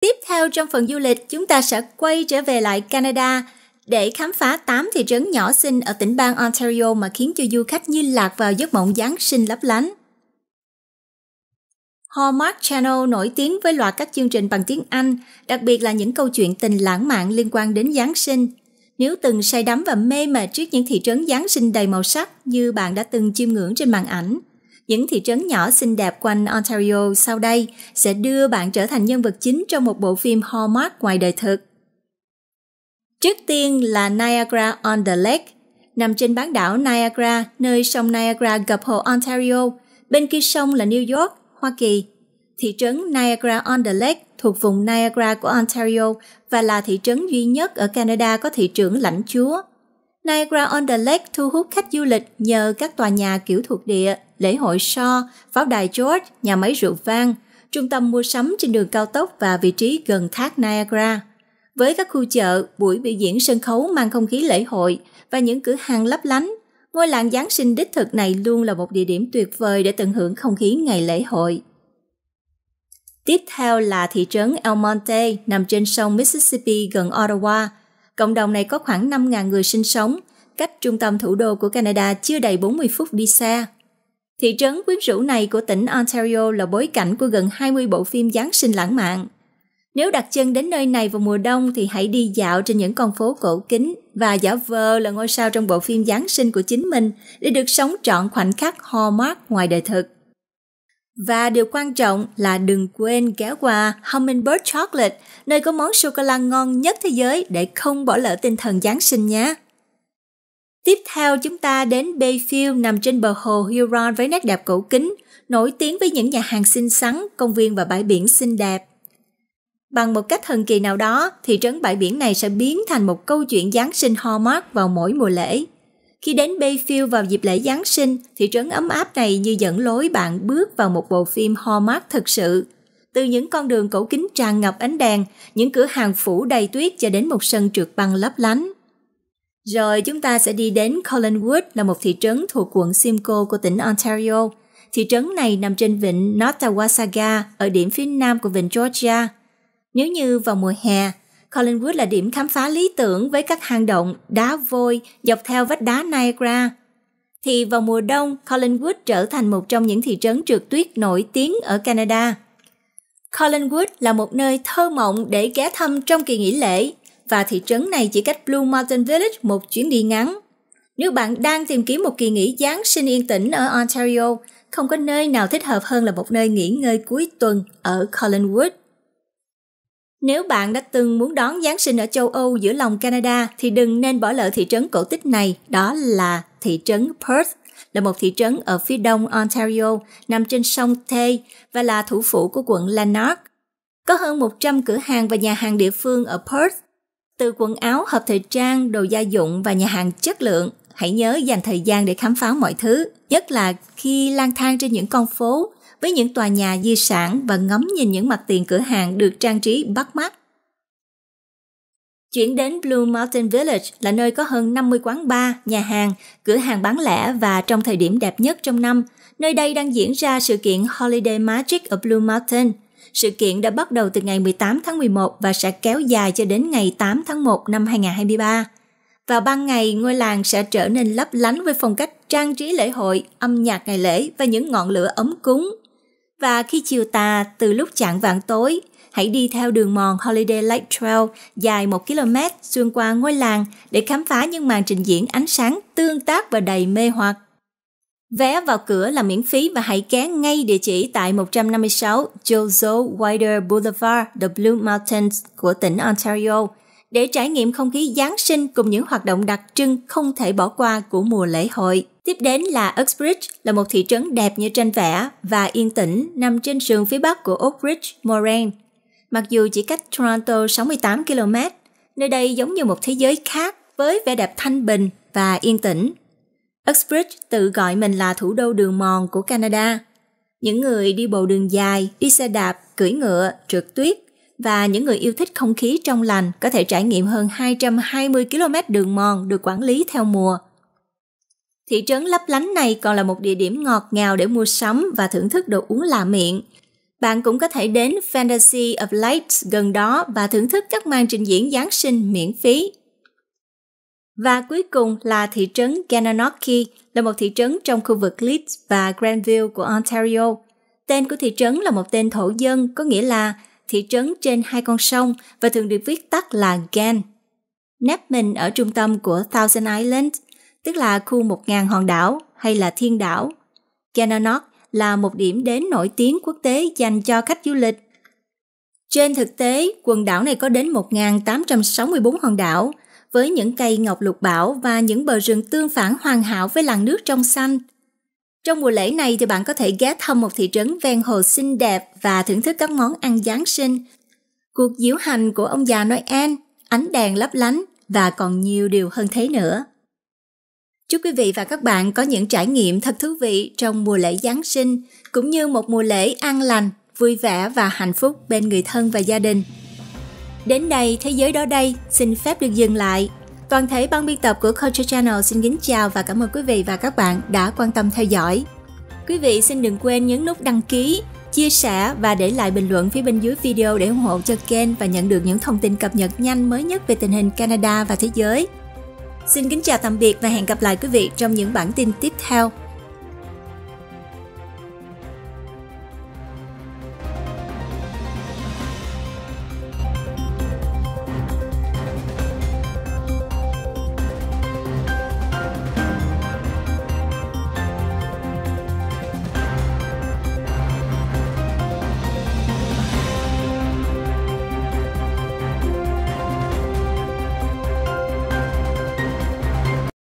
Tiếp theo trong phần du lịch, chúng ta sẽ quay trở về lại Canada để khám phá 8 thị trấn nhỏ xinh ở tỉnh bang Ontario mà khiến cho du khách như lạc vào giấc mộng Giáng sinh lấp lánh. Hallmark Channel nổi tiếng với loạt các chương trình bằng tiếng Anh, đặc biệt là những câu chuyện tình lãng mạn liên quan đến Giáng sinh. Nếu từng say đắm và mê mệt trước những thị trấn Giáng sinh đầy màu sắc như bạn đã từng chiêm ngưỡng trên màn ảnh, những thị trấn nhỏ xinh đẹp quanh Ontario sau đây sẽ đưa bạn trở thành nhân vật chính trong một bộ phim Hallmark ngoài đời thực. Trước tiên là Niagara on the Lake, nằm trên bán đảo Niagara, nơi sông Niagara gặp hồ Ontario. Bên kia sông là New York, Hoa Kỳ. Thị trấn Niagara on the Lake thuộc vùng Niagara của Ontario và là thị trấn duy nhất ở Canada có thị trưởng lãnh chúa. Niagara-on-the-Lake thu hút khách du lịch nhờ các tòa nhà kiểu thuộc địa, lễ hội So, pháo đài George, nhà máy rượu vang, trung tâm mua sắm trên đường cao tốc và vị trí gần thác Niagara. Với các khu chợ, buổi biểu diễn sân khấu mang không khí lễ hội và những cửa hàng lấp lánh, ngôi làng Giáng sinh đích thực này luôn là một địa điểm tuyệt vời để tận hưởng không khí ngày lễ hội. Tiếp theo là thị trấn El Monte nằm trên sông Mississippi gần Ottawa, Cộng đồng này có khoảng 5.000 người sinh sống, cách trung tâm thủ đô của Canada chưa đầy 40 phút đi xa. Thị trấn quyến rũ này của tỉnh Ontario là bối cảnh của gần 20 bộ phim Giáng sinh lãng mạn. Nếu đặt chân đến nơi này vào mùa đông thì hãy đi dạo trên những con phố cổ kính và giả vờ là ngôi sao trong bộ phim Giáng sinh của chính mình để được sống trọn khoảnh khắc Hallmark ngoài đời thực. Và điều quan trọng là đừng quên ghé qua Hummingbird Chocolate, nơi có món sô-cô-la ngon nhất thế giới để không bỏ lỡ tinh thần Giáng sinh nhé. Tiếp theo chúng ta đến Bayfield nằm trên bờ hồ Huron với nét đẹp cổ kính, nổi tiếng với những nhà hàng xinh xắn, công viên và bãi biển xinh đẹp. Bằng một cách thần kỳ nào đó, thị trấn bãi biển này sẽ biến thành một câu chuyện Giáng sinh Hallmark vào mỗi mùa lễ. Khi đến Bayfield vào dịp lễ Giáng sinh, thị trấn ấm áp này như dẫn lối bạn bước vào một bộ phim Hallmark thực sự. Từ những con đường cổ kính tràn ngập ánh đèn, những cửa hàng phủ đầy tuyết cho đến một sân trượt băng lấp lánh. Rồi chúng ta sẽ đi đến Collinwood là một thị trấn thuộc quận Simcoe của tỉnh Ontario. Thị trấn này nằm trên vịnh Nottawasaga ở điểm phía nam của vịnh Georgia. Nếu như vào mùa hè, Collingwood là điểm khám phá lý tưởng với các hang động, đá vôi dọc theo vách đá Niagara. Thì vào mùa đông, Collingwood trở thành một trong những thị trấn trượt tuyết nổi tiếng ở Canada. Collingwood là một nơi thơ mộng để ghé thăm trong kỳ nghỉ lễ và thị trấn này chỉ cách Blue Mountain Village một chuyến đi ngắn. Nếu bạn đang tìm kiếm một kỳ nghỉ Giáng sinh yên tĩnh ở Ontario, không có nơi nào thích hợp hơn là một nơi nghỉ ngơi cuối tuần ở Collingwood. Nếu bạn đã từng muốn đón Giáng sinh ở châu Âu giữa lòng Canada thì đừng nên bỏ lỡ thị trấn cổ tích này, đó là thị trấn Perth là một thị trấn ở phía đông Ontario, nằm trên sông Tay và là thủ phủ của quận Lanark. Có hơn 100 cửa hàng và nhà hàng địa phương ở Perth. Từ quần áo, hợp thời trang, đồ gia dụng và nhà hàng chất lượng, hãy nhớ dành thời gian để khám phá mọi thứ, nhất là khi lang thang trên những con phố với những tòa nhà di sản và ngắm nhìn những mặt tiền cửa hàng được trang trí bắt mắt. Chuyển đến Blue Mountain Village là nơi có hơn 50 quán bar, nhà hàng, cửa hàng bán lẻ và trong thời điểm đẹp nhất trong năm, nơi đây đang diễn ra sự kiện Holiday Magic ở Blue Mountain. Sự kiện đã bắt đầu từ ngày 18 tháng 11 và sẽ kéo dài cho đến ngày 8 tháng 1 năm 2023. Vào ban ngày, ngôi làng sẽ trở nên lấp lánh với phong cách trang trí lễ hội, âm nhạc ngày lễ và những ngọn lửa ấm cúng. Và khi chiều tà từ lúc chạng vạn tối, hãy đi theo đường mòn Holiday Lake Trail dài 1 km xuyên qua ngôi làng để khám phá những màn trình diễn ánh sáng tương tác và đầy mê hoặc. Vé vào cửa là miễn phí và hãy ghé ngay địa chỉ tại 156 Jozo Wider Boulevard, The Blue Mountains của tỉnh Ontario – để trải nghiệm không khí Giáng sinh cùng những hoạt động đặc trưng không thể bỏ qua của mùa lễ hội. Tiếp đến là Uxbridge, là một thị trấn đẹp như tranh vẽ và yên tĩnh nằm trên sườn phía bắc của Oakbridge, Moraine. Mặc dù chỉ cách Toronto 68 km, nơi đây giống như một thế giới khác với vẻ đẹp thanh bình và yên tĩnh. Uxbridge tự gọi mình là thủ đô đường mòn của Canada. Những người đi bộ đường dài, đi xe đạp, cưỡi ngựa, trượt tuyết và những người yêu thích không khí trong lành có thể trải nghiệm hơn 220 km đường mòn được quản lý theo mùa. Thị trấn lấp lánh này còn là một địa điểm ngọt ngào để mua sắm và thưởng thức đồ uống lạ miệng. Bạn cũng có thể đến Fantasy of Lights gần đó và thưởng thức các màn trình diễn Giáng sinh miễn phí. Và cuối cùng là thị trấn Gananoki, là một thị trấn trong khu vực Leeds và Granville của Ontario. Tên của thị trấn là một tên thổ dân, có nghĩa là thị trấn trên hai con sông và thường được viết tắt là GAN. Nép mình ở trung tâm của Thousand Island, tức là khu một ngàn hòn đảo hay là thiên đảo. Gananock là một điểm đến nổi tiếng quốc tế dành cho khách du lịch. Trên thực tế, quần đảo này có đến 1.864 hòn đảo, với những cây ngọc lục bảo và những bờ rừng tương phản hoàn hảo với làn nước trong xanh – trong mùa lễ này thì bạn có thể ghé thăm một thị trấn ven hồ xinh đẹp và thưởng thức các món ăn Giáng sinh. Cuộc diễu hành của ông già Noel, ánh đèn lấp lánh và còn nhiều điều hơn thế nữa. Chúc quý vị và các bạn có những trải nghiệm thật thú vị trong mùa lễ Giáng sinh, cũng như một mùa lễ an lành, vui vẻ và hạnh phúc bên người thân và gia đình. Đến đây, Thế giới đó đây xin phép được dừng lại Toàn thể ban biên tập của Culture Channel xin kính chào và cảm ơn quý vị và các bạn đã quan tâm theo dõi. Quý vị xin đừng quên nhấn nút đăng ký, chia sẻ và để lại bình luận phía bên dưới video để ủng hộ cho kênh và nhận được những thông tin cập nhật nhanh mới nhất về tình hình Canada và thế giới. Xin kính chào tạm biệt và hẹn gặp lại quý vị trong những bản tin tiếp theo.